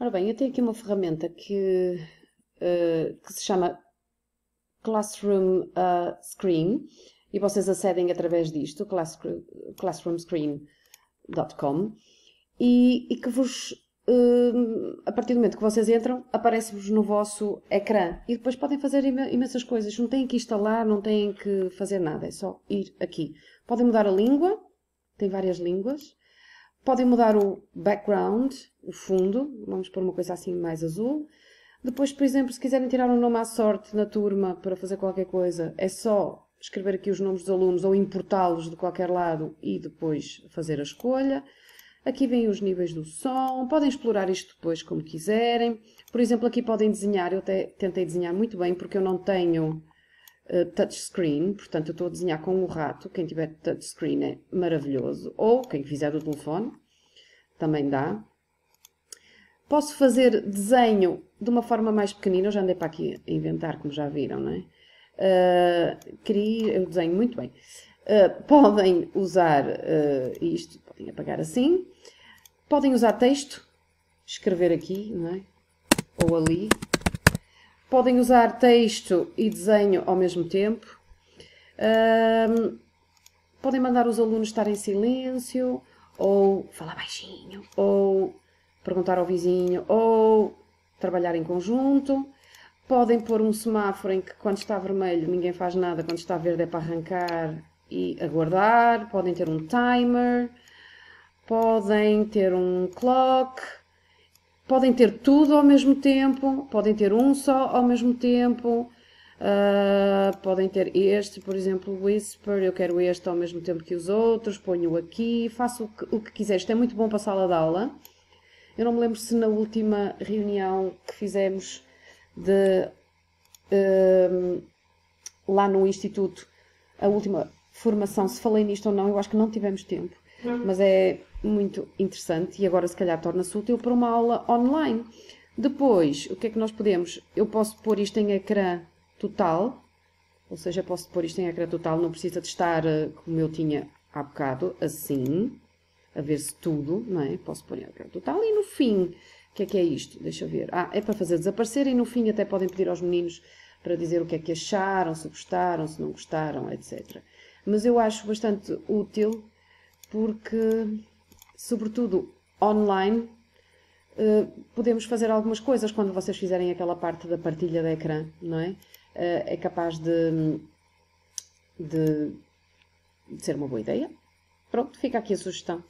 Ora bem, eu tenho aqui uma ferramenta que, uh, que se chama Classroom uh, Screen e vocês acedem através disto, class, classroomscreen.com e, e, que vos, uh, a partir do momento que vocês entram, aparece-vos no vosso ecrã e depois podem fazer imensas coisas, não têm que instalar, não têm que fazer nada, é só ir aqui. Podem mudar a língua, tem várias línguas, Podem mudar o background, o fundo, vamos pôr uma coisa assim mais azul. Depois, por exemplo, se quiserem tirar um nome à sorte na turma para fazer qualquer coisa, é só escrever aqui os nomes dos alunos ou importá-los de qualquer lado e depois fazer a escolha. Aqui vêm os níveis do som, podem explorar isto depois como quiserem. Por exemplo, aqui podem desenhar, eu até tentei desenhar muito bem porque eu não tenho eh, touchscreen, portanto eu estou a desenhar com o um rato, quem tiver touchscreen é maravilhoso, ou quem fizer do telefone, também dá. Posso fazer desenho de uma forma mais pequenina, eu já andei para aqui a inventar, como já viram, não é? Uh, queria, eu desenho muito bem. Uh, podem usar uh, isto, podem apagar assim. Podem usar texto, escrever aqui, não é? Ou ali, podem usar texto e desenho ao mesmo tempo, um, podem mandar os alunos estar em silêncio, ou falar baixinho, ou perguntar ao vizinho, ou trabalhar em conjunto. Podem pôr um semáforo em que, quando está vermelho, ninguém faz nada, quando está verde é para arrancar e aguardar. Podem ter um timer, podem ter um clock podem ter tudo ao mesmo tempo, podem ter um só ao mesmo tempo, uh, podem ter este, por exemplo, Whisper, eu quero este ao mesmo tempo que os outros, ponho aqui, faço o que, o que quiser. Isto é muito bom para a sala de aula. Eu não me lembro se na última reunião que fizemos de ah, lá no Instituto, a última formação, se falei nisto ou não, eu acho que não tivemos tempo. Não. Mas é muito interessante e agora se calhar torna-se útil para uma aula online. Depois, o que é que nós podemos? Eu posso pôr isto em ecrã total, ou seja, posso pôr isto em ecrã total, não precisa de estar eh, como eu tinha há bocado, assim, a ver-se tudo, não é? Posso pôr em ecrã total e no fim, o que é que é isto? Deixa eu ver. Ah, é para fazer desaparecer e no fim até podem pedir aos meninos para dizer o que é que acharam, se gostaram, se não gostaram, etc. Mas eu acho bastante útil porque sobretudo online, eh, podemos fazer algumas coisas quando vocês fizerem aquela parte da partilha de ecrã, não é? Eh, é capaz de, de, de ser uma boa ideia. Pronto, fica aqui a sugestão.